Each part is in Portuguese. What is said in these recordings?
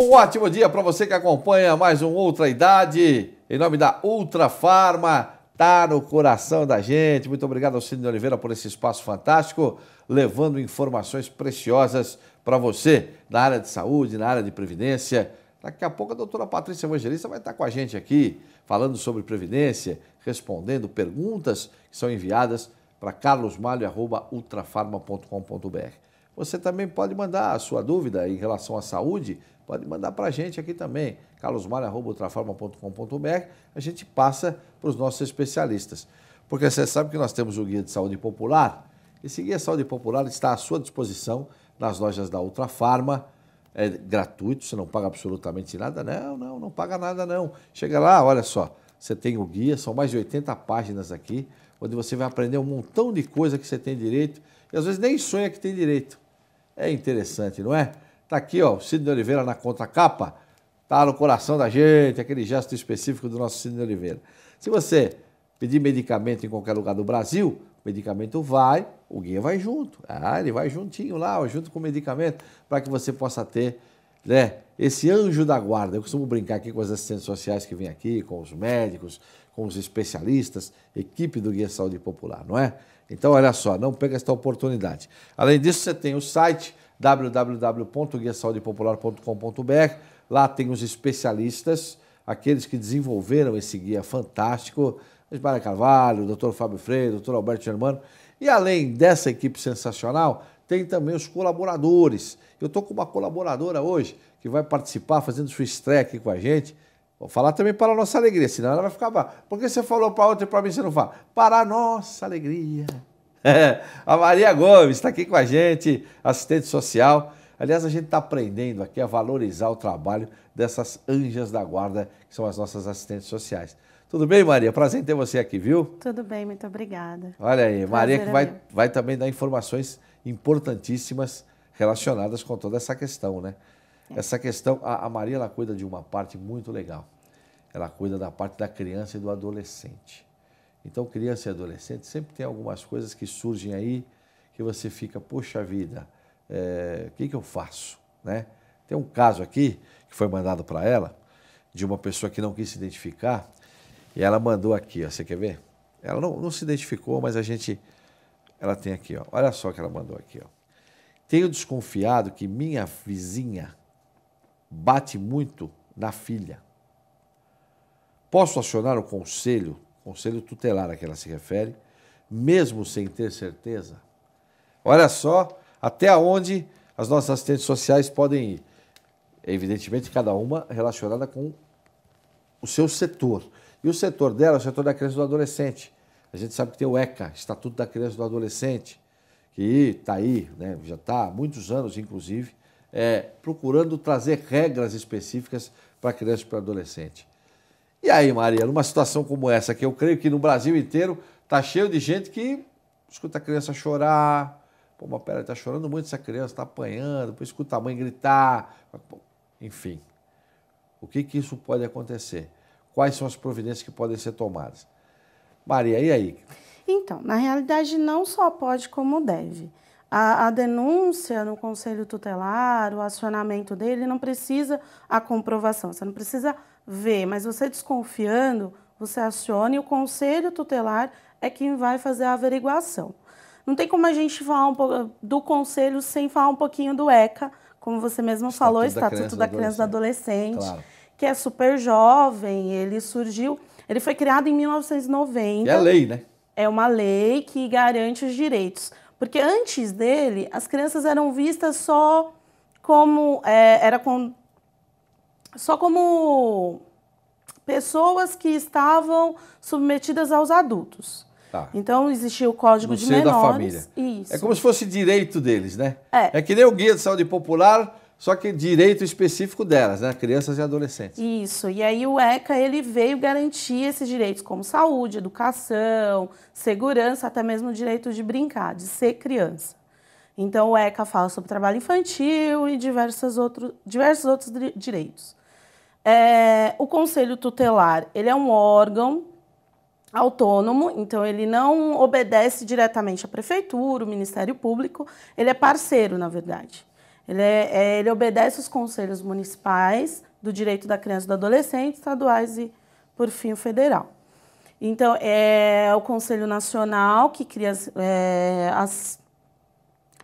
Um ótimo dia para você que acompanha mais um Outra Idade, em nome da Ultra Farma, tá no coração da gente. Muito obrigado ao Cine Oliveira por esse espaço fantástico, levando informações preciosas para você na área de saúde, na área de previdência. Daqui a pouco a doutora Patrícia Evangelista vai estar tá com a gente aqui, falando sobre previdência, respondendo perguntas que são enviadas para carlosmalho.ultrafarma.com.br. Você também pode mandar a sua dúvida em relação à saúde, pode mandar para a gente aqui também, carlosmalha.ultraforma.com.br, a gente passa para os nossos especialistas. Porque você sabe que nós temos o Guia de Saúde Popular, esse Guia de Saúde Popular está à sua disposição nas lojas da Ultrafarma, é gratuito, você não paga absolutamente nada, não, não, não paga nada não. Chega lá, olha só, você tem o guia, são mais de 80 páginas aqui, onde você vai aprender um montão de coisa que você tem direito e às vezes nem sonha que tem direito. É interessante, não é? Tá aqui, ó, o Sidney Oliveira na contracapa. Tá no coração da gente, aquele gesto específico do nosso Sidney Oliveira. Se você pedir medicamento em qualquer lugar do Brasil, o medicamento vai, o guia vai junto. Ah, ele vai juntinho lá, junto com o medicamento, para que você possa ter né, esse anjo da guarda. Eu costumo brincar aqui com as assistentes sociais que vêm aqui, com os médicos, com os especialistas, equipe do Guia Saúde Popular, não é? Então, olha só, não perca esta oportunidade. Além disso, você tem o site www.guiasaudepopular.com.br. Lá tem os especialistas, aqueles que desenvolveram esse guia fantástico, Ismara Carvalho, Dr. Fábio Freire, Dr. Alberto Germano. E além dessa equipe sensacional, tem também os colaboradores. Eu estou com uma colaboradora hoje que vai participar fazendo sua estreia aqui com a gente. Vou falar também para a nossa alegria, senão ela vai ficar brava. Porque você falou para outra e para mim você não fala? Para a nossa alegria. a Maria Gomes está aqui com a gente, assistente social. Aliás, a gente está aprendendo aqui a valorizar o trabalho dessas anjas da guarda, que são as nossas assistentes sociais. Tudo bem, Maria? Prazer em ter você aqui, viu? Tudo bem, muito obrigada. Olha aí, Prazer Maria que vai, é vai também dar informações importantíssimas relacionadas com toda essa questão, né? É. Essa questão, a, a Maria ela cuida de uma parte muito legal. Ela cuida da parte da criança e do adolescente. Então, criança e adolescente sempre tem algumas coisas que surgem aí que você fica, poxa vida, o é, que, que eu faço? Né? Tem um caso aqui que foi mandado para ela de uma pessoa que não quis se identificar e ela mandou aqui, ó, você quer ver? Ela não, não se identificou, mas a gente, ela tem aqui, ó, olha só o que ela mandou aqui. Ó. Tenho desconfiado que minha vizinha bate muito na filha. Posso acionar o conselho, conselho tutelar a que ela se refere, mesmo sem ter certeza? Olha só até onde as nossas assistentes sociais podem ir. Evidentemente, cada uma relacionada com o seu setor. E o setor dela é o setor da criança e do adolescente. A gente sabe que tem o ECA, Estatuto da Criança e do Adolescente, que está aí, né? já está há muitos anos, inclusive, é, procurando trazer regras específicas para criança e para adolescente. E aí, Maria, numa situação como essa, que eu creio que no Brasil inteiro está cheio de gente que escuta a criança chorar, pô, mas peraí, está chorando muito essa criança, está apanhando, depois escuta a mãe gritar, enfim. O que, que isso pode acontecer? Quais são as providências que podem ser tomadas? Maria, e aí? Então, na realidade, não só pode como deve. A, a, denúncia no conselho tutelar, o acionamento dele, não precisa a comprovação, você não precisa ver, mas você desconfiando, você aciona e o conselho tutelar é quem vai fazer a averiguação. Não tem como a gente falar um pouco do conselho sem falar um pouquinho do ECA, como você mesmo Estatuto falou, da Estatuto da Criança e do Adolescente, claro. que é super jovem, ele surgiu, ele foi criado em 1990. É a lei, né? É uma lei que garante os direitos. Porque antes dele, as crianças eram vistas só como. É, era com, só como pessoas que estavam submetidas aos adultos. Tá. Então existia o código no de menores. Da família. Isso. É como se fosse direito deles, né? É. é que nem o guia de saúde popular só que direito específico delas, né? Crianças e adolescentes. Isso. E aí o ECA ele veio garantir esses direitos como saúde, educação, segurança, até mesmo o direito de brincar, de ser criança. Então o ECA fala sobre trabalho infantil e diversos, outros diversos outros direitos. É, o Conselho Tutelar ele é um órgão autônomo, então ele não obedece diretamente à prefeitura, o Ministério Público, ele é parceiro, na verdade. Ele, é, é, ele obedece os conselhos municipais do direito da criança e do adolescente, estaduais e, por fim, o federal. Então, é o Conselho Nacional que cria é, as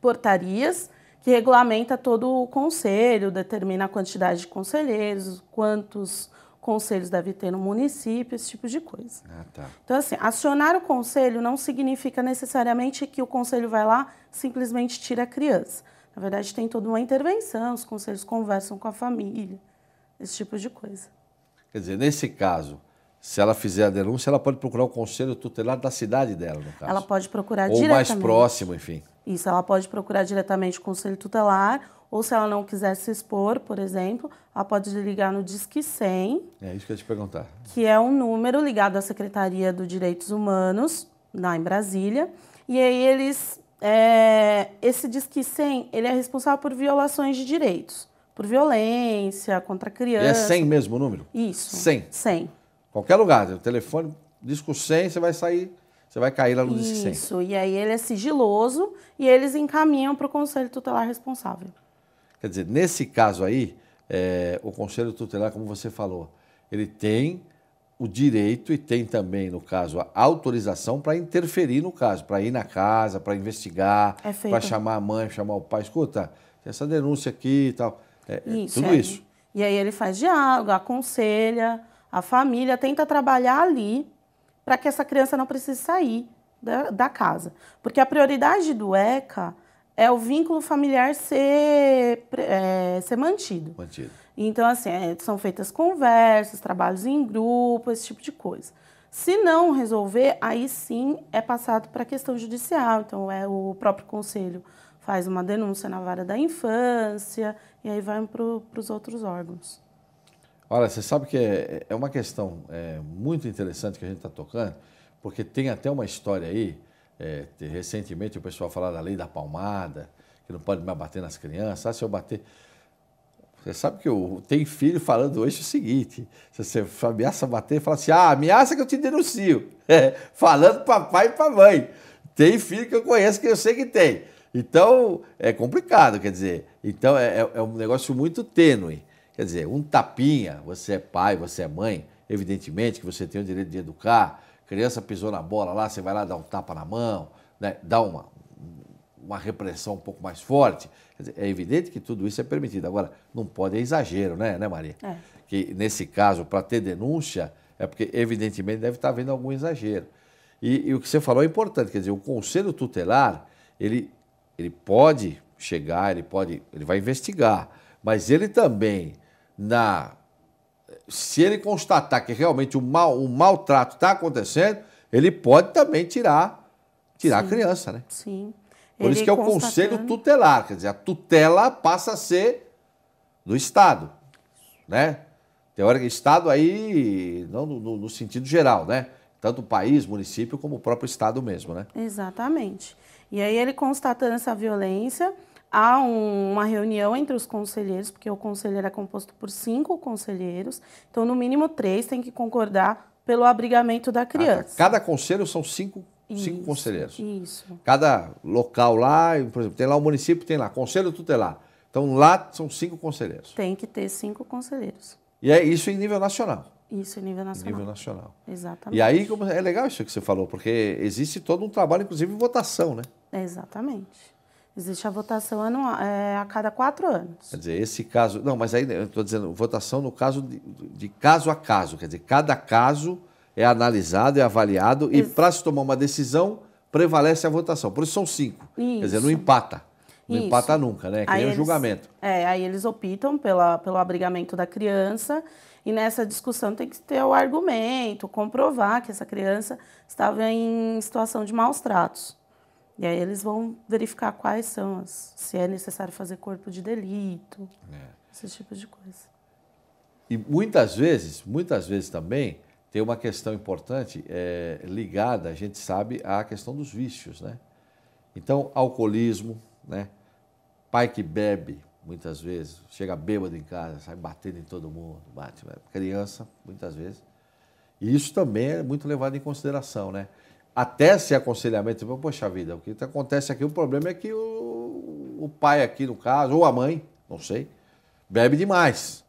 portarias, que regulamenta todo o conselho, determina a quantidade de conselheiros, quantos conselhos deve ter no município, esse tipo de coisa. Ah, tá. Então, assim, acionar o conselho não significa necessariamente que o conselho vai lá simplesmente tira a criança. Na verdade, tem toda uma intervenção, os conselhos conversam com a família, esse tipo de coisa. Quer dizer, nesse caso, se ela fizer a denúncia, ela pode procurar o conselho tutelar da cidade dela, no caso. Ela pode procurar ou diretamente. Ou mais próximo, enfim. Isso, ela pode procurar diretamente o conselho tutelar, ou se ela não quiser se expor, por exemplo, ela pode ligar no Disque 100. É isso que eu ia te perguntar. Que é um número ligado à Secretaria do Direitos Humanos, lá em Brasília. E aí eles é, esse Disque 100, ele é responsável por violações de direitos. Por violência, contra crianças. E é 100 mesmo o número? Isso. 100. 100. Qualquer lugar, o telefone, disco 100, você vai sair, você vai cair lá no Isso, disque 100. Isso, e aí ele é sigiloso e eles encaminham para o conselho tutelar responsável. Quer dizer, nesse caso aí, é, o conselho tutelar, como você falou, ele tem o direito e tem também, no caso, a autorização para interferir no caso, para ir na casa, para investigar, é para chamar a mãe, chamar o pai. Escuta, tem essa denúncia aqui e tal. É, é, isso, tudo é. isso. E aí ele faz diálogo, aconselha a família, tenta trabalhar ali para que essa criança não precise sair da, da casa. Porque a prioridade do ECA é o vínculo familiar ser, é, ser mantido. Mantido. Então, assim, é, são feitas conversas, trabalhos em grupo, esse tipo de coisa. Se não resolver, aí sim é passado para a questão judicial. Então, é o próprio conselho faz uma denúncia na vara da infância e aí vai para os outros órgãos. Olha, você sabe que é, é, uma questão é, muito interessante que a gente está tocando, porque tem até uma história aí, é, recentemente o pessoal falou da lei da palmada, que não pode mais bater nas crianças. Ah, se eu bater. Você sabe que eu tenho filho falando hoje o seguinte: se você ameaça bater, fala assim, ah, ameaça que eu te denuncio. É, falando para pai e para mãe. Tem filho que eu conheço, que eu sei que tem. Então, é complicado, quer dizer. Então, é, é, é um negócio muito tênue. Quer dizer, um tapinha, você é pai, você é mãe, evidentemente que você tem o direito de educar. Criança pisou na bola lá, você vai lá dar um tapa na mão, né? dá uma, uma repressão um pouco mais forte. Dizer, é evidente que tudo isso é permitido. Agora, não pode é exagero, né, né Maria? É. Que nesse caso, para ter denúncia, é porque evidentemente deve estar havendo algum exagero. E, e, o que você falou é importante, quer dizer, o conselho tutelar, ele, ele pode chegar, ele pode, ele vai investigar, mas ele também, na se ele constatar que realmente o, mal, o maltrato está acontecendo, ele pode também tirar, tirar a criança, né? Sim. Por isso que é o conselho tutelar, quer dizer, a tutela passa a ser do Estado, né? Teórica, Estado aí, não no, no sentido geral, né? Tanto o país, município, como o próprio Estado mesmo, né? Exatamente. E aí ele constatando essa violência, há um, uma reunião entre os conselheiros, porque o conselheiro é composto por cinco conselheiros, então no mínimo três têm que concordar pelo abrigamento da ah, tá. criança. Cada conselho são cinco isso, cinco conselheiros. Isso. Cada local lá, por exemplo, tem lá o município, tem lá conselho tutelar. É então lá são cinco conselheiros. Tem que ter cinco conselheiros. E é isso em nível nacional. Isso em nível nacional. Em nível nacional. Exatamente. E aí é legal isso que você falou, porque existe todo um trabalho, inclusive votação, né? Exatamente. Existe a votação anual, é, a cada quatro anos. Quer dizer, esse caso. Não, mas aí eu estou dizendo votação no caso de, de, caso a caso, quer dizer, cada caso é analisado, é avaliado Ex e para se tomar uma decisão prevalece a votação. Por isso são cinco. Isso. Quer dizer, não empata. Não isso. empata nunca, né? É que aí nem eles, julgamento. É, aí eles optam pela, pelo abrigamento da criança e nessa discussão tem que ter o argumento, comprovar que essa criança estava em situação de maus tratos. E aí eles vão verificar quais são, as, se é necessário fazer corpo de delito, é. esse tipo de coisa. E muitas vezes, muitas vezes também, tem uma questão importante é, ligada, a gente sabe, à questão dos vícios, né? Então, alcoolismo, né? Pai que bebe, muitas vezes, chega bêbado em casa, sai batendo em todo mundo, bate, né? criança, muitas vezes. E isso também é muito levado em consideração, né? Até se aconselhamento, tipo, poxa vida, o que tá, acontece aqui, o problema é que o, o pai aqui, no caso, ou a mãe, não sei, bebe demais.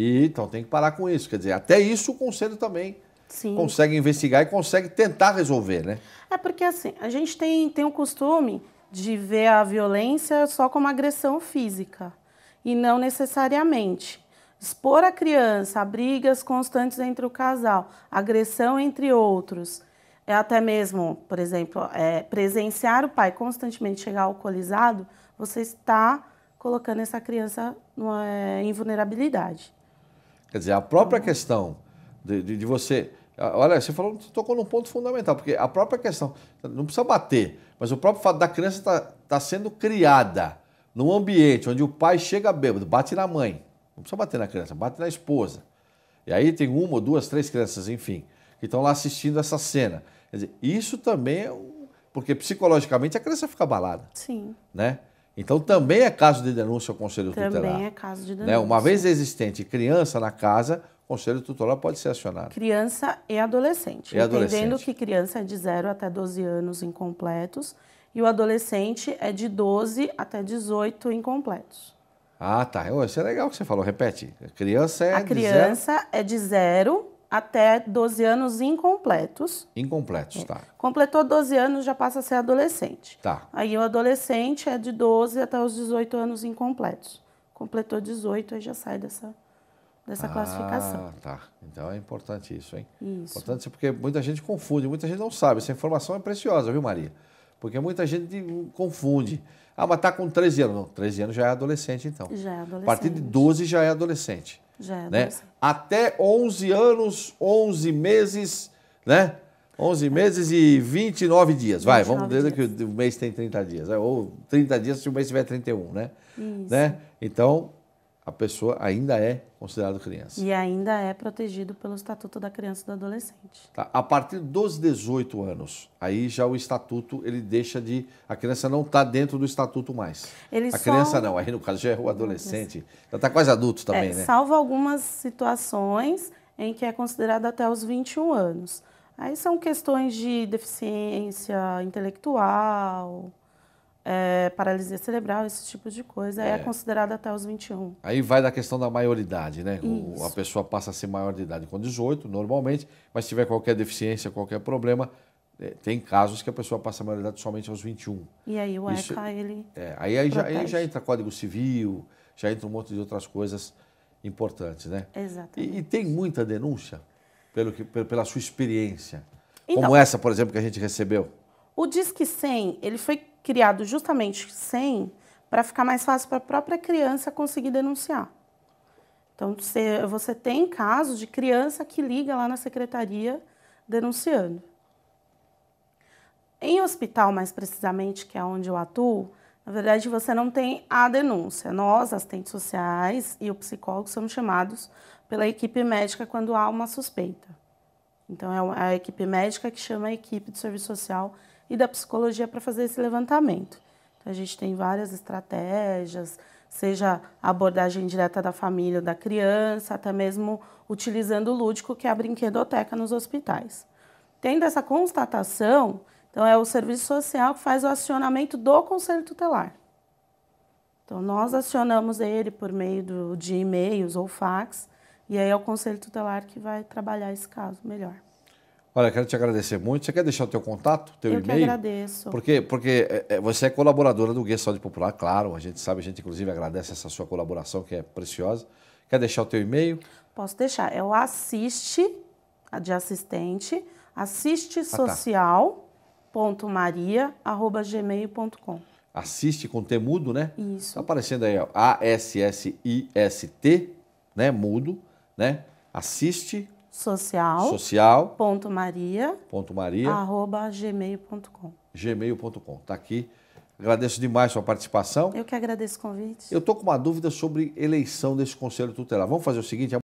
E, então tem que parar com isso. Quer dizer, até isso o conselho também Sim. consegue investigar e consegue tentar resolver, né? É porque assim, a gente tem, tem o costume de ver a violência só como agressão física e não necessariamente. Expor a criança a brigas constantes entre o casal, agressão entre outros, é até mesmo, por exemplo, é, presenciar o pai constantemente chegar alcoolizado, você está colocando essa criança numa, é, em vulnerabilidade. Quer dizer, a própria questão de, de, de você. Olha, você falou, você tocou num ponto fundamental, porque a própria questão, não precisa bater, mas o próprio fato da criança estar tá, tá sendo criada num ambiente onde o pai chega bêbado, bate na mãe. Não precisa bater na criança, bate na esposa. E aí tem uma ou duas, três crianças, enfim, que estão lá assistindo essa cena. Quer dizer, isso também é um... Porque psicologicamente a criança fica abalada. Sim. Né? Então também é caso de denúncia ao conselho também tutelar. Também é caso de né? denúncia. Né? Uma vez existente criança na casa, o conselho tutelar pode ser acionado. Criança e adolescente. E adolescente. entendendo adolescente. que criança é de 0 até 12 anos incompletos e o adolescente é de 12 até 18 incompletos. Ah, tá. Isso é legal que você falou. Repete. A criança é A criança de zero... é de 0 até 12 anos incompletos. Incompletos, é. tá. Completou 12 anos, já passa a ser adolescente. Tá. Aí o adolescente é de 12 até os 18 anos incompletos. Completou 18, aí já sai dessa, dessa ah, classificação. tá. Então é importante isso, hein? Isso. Importante porque muita gente confunde, muita gente não sabe. Essa informação é preciosa, viu, Maria? Porque muita gente confunde. Ah, mas tá com 13 anos. Não, 13 anos já é adolescente, então. Já é adolescente. A partir de 12 já é adolescente. Já, é né? Até 11 anos, 11 meses, né? 11 meses e 29 dias. Vai, 29 vamos dizer dias. que o mês tem 30 dias. Né? Ou 30 dias se o mês tiver 31, né? Isso. né? Então, a pessoa ainda é considerada criança. E ainda é protegido pelo Estatuto da Criança e do Adolescente. Tá. A partir dos 18 anos, aí já o estatuto, ele deixa de... A criança não está dentro do estatuto mais. Ele a criança não, aí no caso já é o adolescente, já está quase adulto também, é, né? Salvo algumas situações em que é considerado até os 21 anos. Aí são questões de deficiência intelectual, é, paralisia cerebral, esse tipo de coisa, é. é considerada até os 21. Aí vai da questão da maioridade, né? O, a pessoa passa a ser maior de idade com 18, normalmente, mas se tiver qualquer deficiência, qualquer problema, é, tem casos que a pessoa passa a maioridade somente aos 21. E aí o Isso, ECA, ele. É, aí, aí, já, aí, já, entra Código Civil, já entra um monte de outras coisas importantes, né? Exatamente. E, e tem muita denúncia, pelo que, pela sua experiência. Então, como essa, por exemplo, que a gente recebeu. O Disque 100, ele foi criado justamente sem, para ficar mais fácil para a própria criança conseguir denunciar. Então, você, você tem casos de criança que liga lá na secretaria denunciando. Em hospital, mais precisamente, que é onde eu atuo, na verdade você não tem a denúncia. Nós, assistentes sociais e o psicólogo, somos chamados pela equipe médica quando há uma suspeita. Então, é, é a equipe médica que chama a equipe do serviço social e da psicologia para fazer esse levantamento. Então, a gente tem várias estratégias, seja a abordagem direta da família ou da criança, até mesmo utilizando o lúdico, que é a brinquedoteca nos hospitais. Tendo essa constatação, então é o serviço social que faz o acionamento do conselho tutelar. Então nós acionamos ele por meio do, de e-mails ou fax, e aí é o conselho tutelar que vai trabalhar esse caso melhor. Olha, quero te agradecer muito. Você quer deixar o teu contato, teu e-mail? Eu agradeço. Porque, porque é, é, você é colaboradora do Guia Saúde Popular, claro, a gente sabe, a gente inclusive agradece essa sua colaboração que é preciosa. Quer deixar o teu e-mail? Posso deixar. É o assiste, de assistente, assistesocial.maria.gmail.com ah, tá. Assiste com T mudo, né? Isso. Tá aparecendo aí, ó, A-S-S-I-S-T, né, mudo, né? Assiste social. Social. Ponto Maria. Ponto Maria. Arroba gmail.com. Gmail.com. Tá aqui. Agradeço demais sua participação. Eu que agradeço o convite. Eu tô com uma dúvida sobre eleição desse conselho tutelar. Vamos fazer o seguinte.